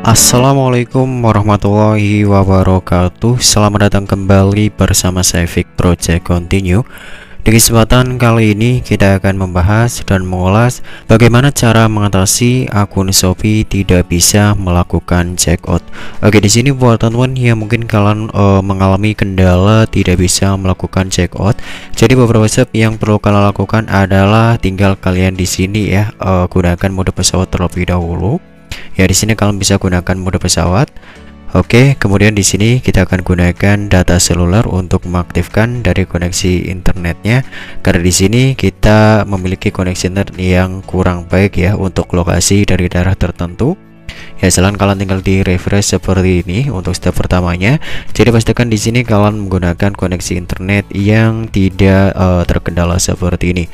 Assalamualaikum warahmatullahi wabarakatuh Selamat datang kembali bersama saya Vic Project Continue Di kesempatan kali ini kita akan membahas dan mengulas Bagaimana cara mengatasi akun Shopee tidak bisa melakukan checkout Oke di sini buat teman-teman yang mungkin kalian uh, mengalami kendala tidak bisa melakukan checkout Jadi beberapa step yang perlu kalian lakukan adalah tinggal kalian di sini ya uh, Gunakan mode pesawat terlebih dahulu ya di sini kalian bisa gunakan mode pesawat Oke, kemudian di sini kita akan gunakan data seluler untuk mengaktifkan dari koneksi internetnya karena di sini kita memiliki koneksi internet yang kurang baik ya untuk lokasi dari daerah tertentu ya silahkan kalian tinggal di refresh seperti ini untuk step pertamanya jadi pastikan di sini kalian menggunakan koneksi internet yang tidak uh, terkendala seperti ini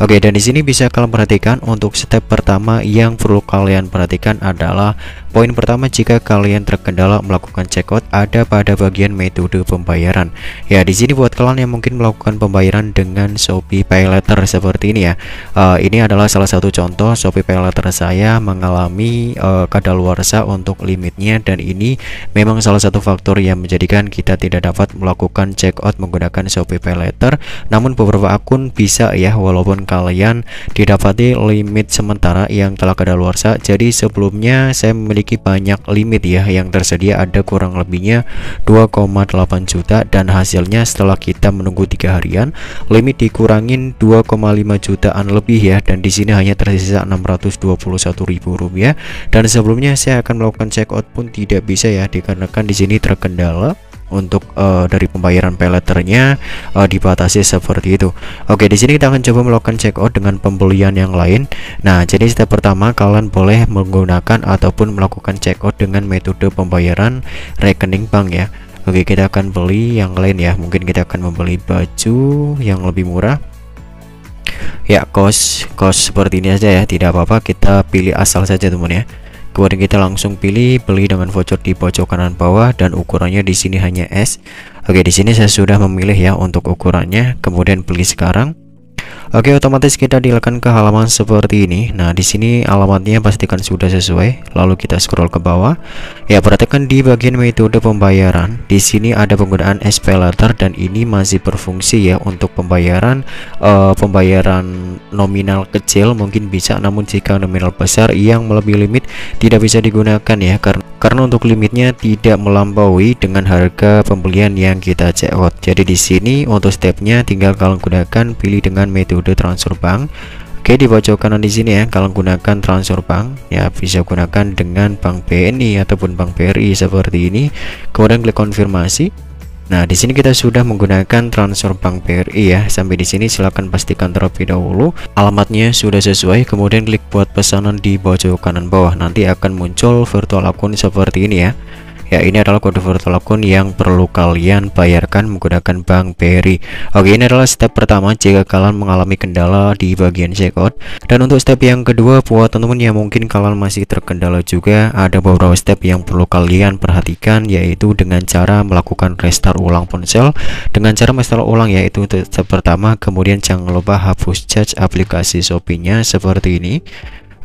oke dan di sini bisa kalian perhatikan untuk step pertama yang perlu kalian perhatikan adalah poin pertama jika kalian terkendala melakukan checkout ada pada bagian metode pembayaran ya di sini buat kalian yang mungkin melakukan pembayaran dengan Shopee paylater seperti ini ya uh, ini adalah salah satu contoh Shopee paylater saya mengalami uh, eh, kadaluarsa leluasa untuk limitnya dan ini memang salah satu faktor yang menjadikan kita tidak dapat melakukan checkout menggunakan Shopee Pay namun beberapa akun bisa ya walaupun kalian didapati limit sementara yang telah kedaluarsa jadi sebelumnya saya memiliki banyak limit ya yang tersedia ada kurang lebihnya 2,8 juta dan hasilnya setelah kita menunggu tiga harian limit dikurangin 2,5 jutaan lebih ya dan di sini hanya tersisa 621 ribu rupiah dan sebelumnya saya akan melakukan check out pun tidak bisa ya dikarenakan di sini terkendala untuk uh, dari pembayaran peleternya uh, eh, dibatasi seperti itu. Oke, di sini kita akan coba melakukan check out dengan pembelian yang lain. Nah, jadi step pertama kalian boleh menggunakan ataupun melakukan check out dengan metode pembayaran rekening bank ya. Oke, kita akan beli yang lain ya. Mungkin kita akan membeli baju yang lebih murah. Ya, kos kos seperti ini aja ya, tidak apa-apa, kita pilih asal saja teman ya. Kemudian kita langsung pilih beli dengan voucher di pojok kanan bawah dan ukurannya di sini hanya S. Oke, di sini saya sudah memilih ya untuk ukurannya, kemudian beli sekarang. Oke, otomatis kita dilakukan ke halaman seperti ini. Nah, di sini alamatnya pastikan sudah sesuai. Lalu kita scroll ke bawah. Ya, perhatikan di bagian metode pembayaran. Di sini ada penggunaan SP Letter dan ini masih berfungsi ya untuk pembayaran uh, pembayaran nominal kecil mungkin bisa namun jika nominal besar yang melebihi limit tidak bisa digunakan ya karena karena untuk limitnya tidak melampaui dengan harga pembelian yang kita check out jadi di sini untuk stepnya tinggal kalian gunakan pilih dengan metode transfer bank Oke di pojok kanan di sini ya kalian gunakan transfer bank ya bisa gunakan dengan bank BNI ataupun bank BRI seperti ini kemudian klik konfirmasi Nah, di sini kita sudah menggunakan transfer bank BRI ya. Sampai di sini silakan pastikan terlebih dahulu alamatnya sudah sesuai, kemudian klik buat pesanan di bawah kanan bawah. Nanti akan muncul virtual akun seperti ini ya ya ini adalah kode virtual akun yang perlu kalian bayarkan menggunakan bank BRI oke ini adalah step pertama jika kalian mengalami kendala di bagian checkout dan untuk step yang kedua buat teman-teman yang mungkin kalian masih terkendala juga ada beberapa step yang perlu kalian perhatikan yaitu dengan cara melakukan restart ulang ponsel dengan cara restart ulang yaitu untuk step pertama kemudian jangan lupa hapus cache aplikasi Shopee-nya seperti ini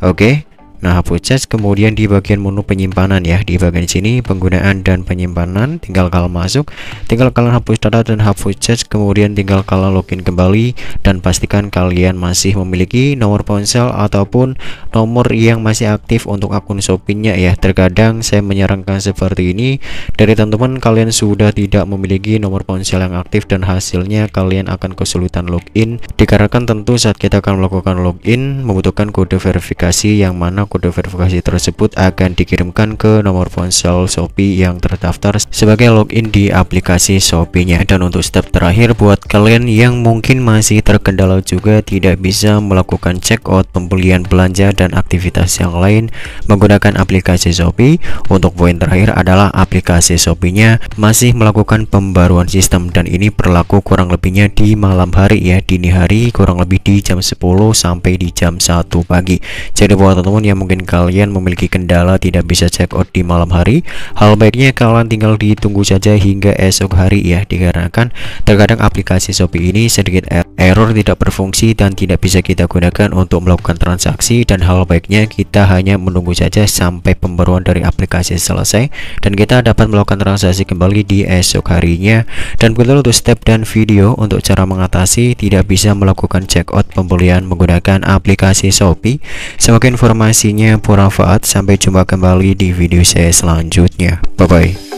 oke okay Nah, cache kemudian di bagian menu penyimpanan ya, di bagian sini penggunaan dan penyimpanan, tinggal kalian masuk, tinggal kalian hapus data dan hapus chat, kemudian tinggal kalian login kembali dan pastikan kalian masih memiliki nomor ponsel ataupun nomor yang masih aktif untuk akun Shopee-nya ya. Terkadang saya menyarankan seperti ini dari teman-teman kalian sudah tidak memiliki nomor ponsel yang aktif dan hasilnya kalian akan kesulitan login dikarenakan tentu saat kita akan melakukan login membutuhkan kode verifikasi yang mana kode verifikasi tersebut akan dikirimkan ke nomor ponsel Shopee yang terdaftar sebagai login di aplikasi Shopee-nya. Dan untuk step terakhir buat kalian yang mungkin masih terkendala juga tidak bisa melakukan check out pembelian belanja dan aktivitas yang lain menggunakan aplikasi Shopee. Untuk poin terakhir adalah aplikasi Shopee-nya masih melakukan pembaruan sistem dan ini berlaku kurang lebihnya di malam hari ya dini hari kurang lebih di jam 10 sampai di jam 1 pagi. Jadi buat teman-teman yang mungkin kalian memiliki kendala tidak bisa check out di malam hari hal baiknya kalian tinggal ditunggu saja hingga esok hari ya dikarenakan terkadang aplikasi Shopee ini sedikit er-, error tidak berfungsi dan tidak bisa kita gunakan untuk melakukan transaksi dan hal baiknya kita hanya menunggu saja sampai pembaruan dari aplikasi selesai dan kita dapat melakukan transaksi kembali di esok harinya dan betul untuk step dan video untuk cara mengatasi tidak bisa melakukan check out pembelian menggunakan aplikasi Shopee semoga informasi sekian pura faat sampai jumpa kembali di video saya selanjutnya bye bye